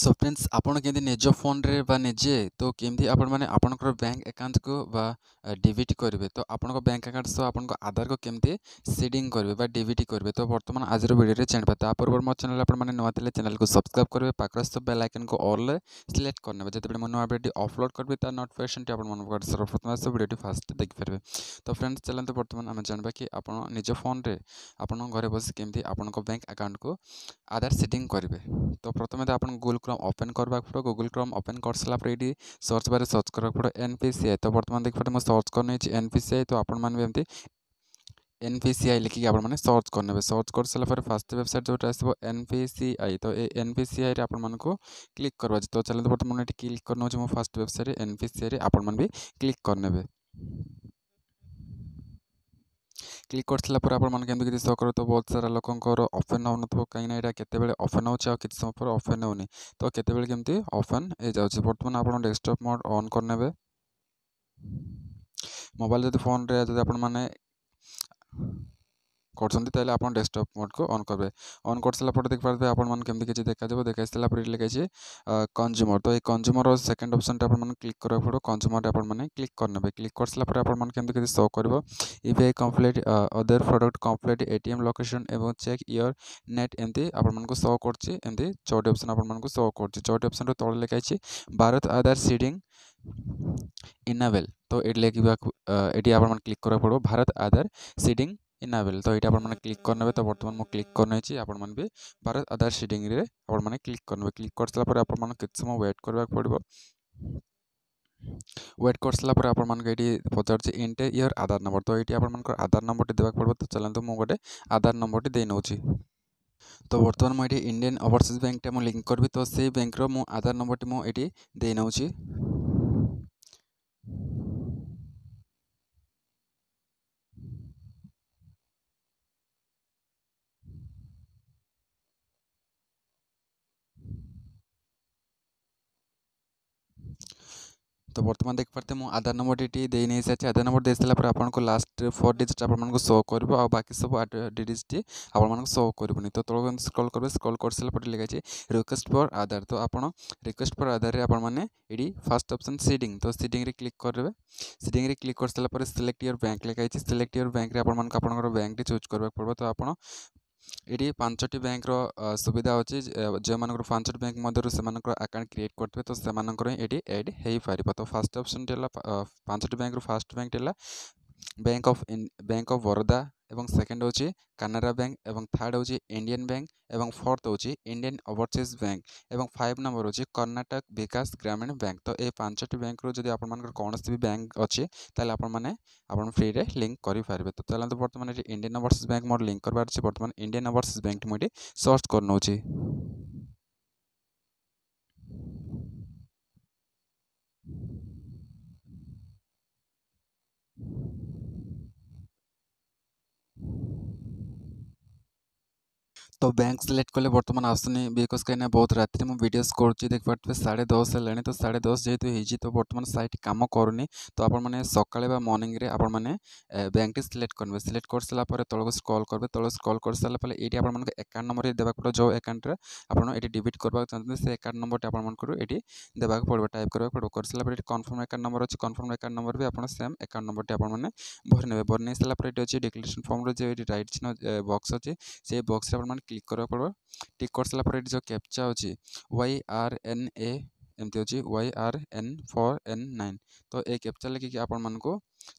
so friends আপনার কেমি নিজ ফোনরে বা নিজে তো কেমি আপনার আপনার ব্যাঙ্ক আকাউন্ট কু বা ডিবিট করবে তো আপনার ব্যাঙ্ক আকাউন্ট সহ আপনার আধার কু কেমি সিডিং করবে বা ডিবিট করবে তো বর্তমান আজর ভিডিওরে জাঁয়া তা পূর্ব মো চ্যানেল আপনার নয় চ্যানেল কু সবসক্রাইব করবে পাখে সব বেল আইকন কু অল সিলেক্ট করে নেবে যেতবে মু নয় ভিডিও অপলোড করবি তার নোটিফিকেশনটি আপনার সর্বপ্রথম আসবে ভিডিওটি ফার্স্ট দেখিপারে তো ফ্রেন্ডস চলতে বর্তমান আমি জাঁয়া কি আপনার নিজ ফোনরে আপনার ঘরে বসে কেমি আপনার ব্যাঙ্ক আকাউন্ট কু আধার সিডিং করবে তো প্রথমে তো আপনার গুগল क्रम ओपन करवाक पड़ो गुगुल क्रम ओपन कर सारापर ये सर्च बारे सर्च करवाक पड़ो एन पी सी आई तो बर्तमान देखिए मुझे सर्च कर नहीं एन पी सी आई तो आपन एन पी सी आई लिखिकी आप सर्च करने सर्च कर सारा फास्ट वेबसाइट जो आसो एन पी सी आई तो ये एन पी सी आई आपको क्लिक करवा तो चलते तो बर्तमान क्लिक करना fast website N P C I आपने क्लिक करने କ୍ଲିକ୍ କରିସାରିଲା ପରେ ଆପଣମାନେ କେମିତି କିଛି ସହ ତ ବହୁତ ସାରା ଲୋକଙ୍କର ଓପେନ୍ ହେଉନଥିବ କାହିଁକିନା ଏଇଟା କେତେବେଳେ ଓପେନ୍ ହେଉଛି ଆଉ କିଛି ସମୟ ପରେ ଓପେନ୍ ହେଉନି ତ କେତେବେଳେ କେମିତି ଓପେନ୍ ହେଇଯାଉଛି ବର୍ତ୍ତମାନ ଆପଣ ଡେସ୍କଟପ୍ ମୋଡ଼ ଅନ୍ କରିନେବେ ମୋବାଇଲ୍ ଯଦି ଫୋନ୍ରେ ଯଦି ଆପଣମାନେ କରୁଛନ୍ତି ତାହେଲେ ଆପଣ ଡେସ୍କଟପ୍ ମୋଡ଼୍କୁ ଅନ୍ କରିବେ ଅନ୍ କରିସାରିଲା ପରେ ଦେଖିପାରୁଥିବେ ଆପଣମାନଙ୍କୁ କେମିତି କିଛି ଦେଖାଯିବ ଦେଖାସାରିଲା ପରେ ଲେଖାଇଛି କଞ୍ଜୁମର ତ ଏଇ କଞ୍ଜୁମର ସେକେଣ୍ଡ ଅପସନ୍ଟା ଆପଣମାନେ କ୍ଲିକ୍ କରିବାକୁ ପଡ଼ିବ କଞ୍ଜୁମରରେ ଆପଣମାନେ କ୍ଲିକ୍ କରିନେବେ କ୍ଲିକ୍ କରିସାରିଲା ପରେ ଆପଣମାନେ କେମିତି କିଛି ସୋ କରିବ ଇଭିଆଇ complete other product complete A T M location ଏବଂ ଚେକ୍ ଇୟର୍ ନେଟ୍ ଏମିତି ଆପଣମାନଙ୍କୁ ସୋ କରୁଛି ଏମିତି ଚଉଟି ଅପସନ୍ ଆପଣମାନଙ୍କୁ ସୋ କରୁଛି ଚଉଟି ଅପସନ୍ରୁ ତଳେ ଲେଖାଇଛି ଭାରତ ଆଧାର ସିଡ଼ିଂ ইনাভেল তো এটি লেখিবা এটি আপনার ক্লিক করার পর ভারত আধার সিডিং ଇନାବେଲ୍ ତ ଏଇଟା ଆପଣମାନେ କ୍ଲିକ୍ କରିନେବେ ତ ବର୍ତ୍ତମାନ ମୁଁ କ୍ଲିକ୍ କରିନେଇଛି ଆପଣମାନେ ବି ଭାରତ ଆଧାର ସିଡ଼ିଂରେ ଆପଣମାନେ କ୍ଲିକ୍ କରିନେବେ କ୍ଲିକ୍ କରିସାରିଲା ପରେ ଆପଣମାନଙ୍କୁ କେତେ ସମୟ ୱେଟ୍ କରିବାକୁ ପଡ଼ିବ ওয়েট করসারা পরে আপনার এটি পচারছে এন্টার ইয়ার আধার নম্বর তো এটি আপনার আধার নম্বরটি দেওয়া পড়ব তো চলতো মু গোটে আধার নম্বরটি দিয়ে নেছি তো বর্তমান মু এটি ইন্ডিয়ান ওভরসিজ ব্যাঙ্কটা মু লিঙ্ক করবি তো সেই ব্যাঙ্কর মু আধার নম্বরটি মু এটি দিয়ে নেছি ତ ବର୍ତ୍ତମାନ ଦେଖିପାରୁଥିବେ ମୁଁ ଆଧାର ନମ୍ବରଟି ଦେଇ ନେଇସାରିଛି ଆଧାର ନମ୍ବର ଦେଇସାରିଲା ପରେ ଆପଣଙ୍କୁ ଲାଷ୍ଟ ଫୋର୍ ଡିଜିଟ୍ ଆପଣମାନଙ୍କୁ ଶୋ କରିବ ଆଉ ବାକି ସବୁ ଡିଜିଟ୍ଟି ଆପଣମାନଙ୍କୁ ଶୋ କରିବନି ତ ତଳକୁ ସ୍କ୍ରଲ୍ କରିବେ ସ୍କ୍ରଲ୍ କରିସାରିଲା ପରେ ଲେଖାଛି ରିକ୍ୱେଷ୍ଟ ଫର୍ ଆଧାର ତ ଆପଣ ରିକ୍ୱେଷ୍ଟ ଫର୍ ଆଧାରରେ ଆପଣମାନେ ଏଠି ଫାର୍ଷ୍ଟ ଅପସନ୍ ସିଡ଼ିଂ ତ ସିଡ଼ିଂରେ କ୍ଲିକ୍ କରିବେ ସିଡ଼ିଂରେ କ୍ଲିକ୍ କରିସାରିଲା ପରେ ସିଲେକ୍ଟ ୟୋର୍ ବ୍ୟାଙ୍କ ଲେଖାଯାଇଛି ସିଲେକ୍ଟ ୟୋର୍ ବ୍ୟାଙ୍କରେ ଆପଣମାନଙ୍କୁ ଆପଣଙ୍କର ବ୍ୟାଙ୍କଟି ଚୁଜ୍ କରିବାକୁ ପଡ଼ିବ ତ ଆପଣ ଏଠି ପାଞ୍ଚଟି ବ୍ୟାଙ୍କର ସୁବିଧା ଅଛି ଯେଉଁମାନଙ୍କର ପାଞ୍ଚଟି ବ୍ୟାଙ୍କ ମଧ୍ୟରୁ ସେମାନଙ୍କର ଆକାଉଣ୍ଟ କ୍ରିଏଟ୍ କରିଥିବେ ତ ସେମାନଙ୍କର ହିଁ ଏଠି ଏଡ଼୍ ହେଇପାରିବ ତ ଫାର୍ଷ୍ଟ ଅପସନ୍ଟି ହେଲା ପାଞ୍ଚଟି ବ୍ୟାଙ୍କରୁ ଫାର୍ଷ୍ଟ ବ୍ୟାଙ୍କଟି ହେଲା bank of bank of Baroda ଏବଂ ସେକେଣ୍ଡ ହେଉଛି କାନାରା ବ୍ୟାଙ୍କ ଏବଂ ଥାର୍ଡ଼ ହେଉଛି ଇଣ୍ଡିଆନ୍ ବ୍ୟାଙ୍କ ଏବଂ ଫୋର୍ଥ ହେଉଛି ଇଣ୍ଡିଆନ୍ ଓଭରସିଜ୍ ବ୍ୟାଙ୍କ ଏବଂ ଫାଇଭ୍ ନମ୍ବର ହେଉଛି କର୍ଣ୍ଣାଟକ ବିକାଶ ଗ୍ରାମୀଣ ବ୍ୟାଙ୍କ ତ ଏହି ପାଞ୍ଚଟି ବ୍ୟାଙ୍କରୁ ଯଦି ଆପଣମାନଙ୍କର କୌଣସି ବି ବ୍ୟାଙ୍କ ଅଛି ତାହେଲେ ଆପଣମାନେ ଆପଣ ଫ୍ରିରେ ଲିଙ୍କ କରିପାରିବେ ତ ଚାଲନ୍ତୁ ବର୍ତ୍ତମାନ ଏଠି ଇଣ୍ଡିଆନ୍ ଓଭରସିଜ୍ ବ୍ୟାଙ୍କ ମୋର ଲିଙ୍କ କରିବାର ଅଛି ବର୍ତ୍ତମାନ ଇଣ୍ଡିଆନ୍ ଓଭରସିଜ୍ ବ୍ୟାଙ୍କଟି ମୁଁ ଏଠି ସର୍ଚ୍ଚ କରିନେଉଛି तो बैंक सेलेक्ट करले बर्तमान आसनी बिकज कहीं बहुत राति मुझ भिड कर देख पारे साढ़े दस है तो साढ़े दस जेहेतु हो तो बर्तमान सैट कम करूनी तो आपने सका मर्णिंग आपने बैंक सिलेक्ट करेंगे सिलेक्ट कर सारापर तौक स्क्रल करेंगे तौक स्क्रल कर सारापर ये आपको एकाउंट नंबर देवाक पड़ो जो एकाउंटे आपड़ ये डिट करवाक चाहते से एकाउंट नंबर आपको ये देवाक पड़ो टाइप करवाक पड़ो कर सारापर कनफर्म एकाउंट नंबर अच्छे कनफर्म एकाउंट नंबर भी आप सेम एकाउंट नंबर आपने भरी ने भरी नहीं सारापर ये अच्छे डिक्लेरेसन फर्म्र जो ये रईट चिन्ह बक्स अच्छे से बक्स आपने କ୍ଲିକ୍ କରିବାକୁ ପଡ଼ିବ କ୍ଲିକ୍ କରିସାରିଲା ପରେ ଏଠି ଯେଉଁ କ୍ୟାପ୍ଚା ଅଛି ୱାଇ ଆର୍ ଏନ୍ ଏ ଏମିତି ଅଛି Y R N four N nine ତ ଏ କ୍ୟାପ୍ଚା ଲେଖିକି ଆପଣମାନଙ୍କୁ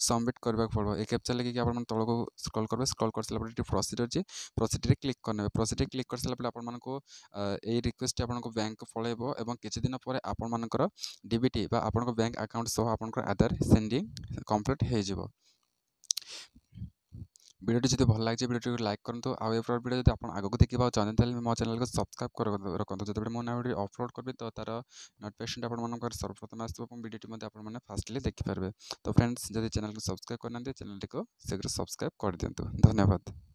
ସବମିଟ୍ କରିବାକୁ ପଡ଼ିବ ଏ କ୍ୟାପ୍ଚା ଲେଖିକି ଆପଣମାନେ ତଳକୁ ସ୍କ୍ରଲ୍ କରିବେ ସ୍କ୍ରଲ୍ କରିସାରିଲା ପରେ ଏଠି ପ୍ରୋସିଡ଼ ଅଛି ପ୍ରୋସିଡ଼ରେ କ୍ଲିକ୍ କରିନେବେ ପ୍ରୋସିଡ଼ରେ କ୍ଲିକ୍ କରିସାରିଲା ପରେ ଆପଣମାନଙ୍କୁ ଏଇ ରିକ୍ୱେଷ୍ଟ ଆପଣଙ୍କ ବ୍ୟାଙ୍କ ପଳାଇବ ଏବଂ କିଛି ଦିନ ପରେ ଆପଣମାନଙ୍କର ଡିବିଟି ବା ଆପଣଙ୍କ ବ୍ୟାଙ୍କ ଆକାଉଣ୍ଟ ସହ ଆପଣଙ୍କର ଆଧାର ସେଣ୍ଡିଂ କମ୍ପ୍ଲିଟ୍ ହୋଇଯିବ ভিডিওটি যদি ଭଲ ଲାଗିଛି ଭିଡ଼ିଓଟିକୁ ଲାଇକ୍ କରନ୍ତୁ ଆଉ ଏପଟ ଭିଡ଼ିଓ ଯଦି ଆପଣ ଆଗକୁ ଦେଖିବାକୁ ଚାହୁଁଛନ୍ତି ତାହେଲେ ମୋ ଚ୍ୟାନେଲକୁ ସବସ୍କ୍ରାଇବ୍ ରଖନ୍ତୁ ଯେତେବେଳେ ମୁଁ ନୂଆ ଭିଡ଼ିଓ ଅପଲୋଡ଼ କରିବି ତ ତା'ର ନୋଟିଫିକେସନ୍ଟା ଆପଣମାନଙ୍କର ସର୍ବପ୍ରଥମେ ଆସିବ ଏବଂ ଭିଡ଼ିଓଟି ମଧ୍ୟ ଆପଣମାନେ ଫାଷ୍ଟଲି ଦେଖିପାରିବେ ତ ଫ୍ରେଣ୍ଡସ୍ ଯଦି ଚ୍ୟାନେଲକୁ ସବସ୍କ୍ରାଇବ୍ କରିନାହାନ୍ତି ଚ୍ୟାନେଲଟିକୁ ଶୀଘ୍ର ସବସ୍କ୍ରାଇବ୍ କରିଦିଅନ୍ତୁ ଧନ୍ୟବାଦ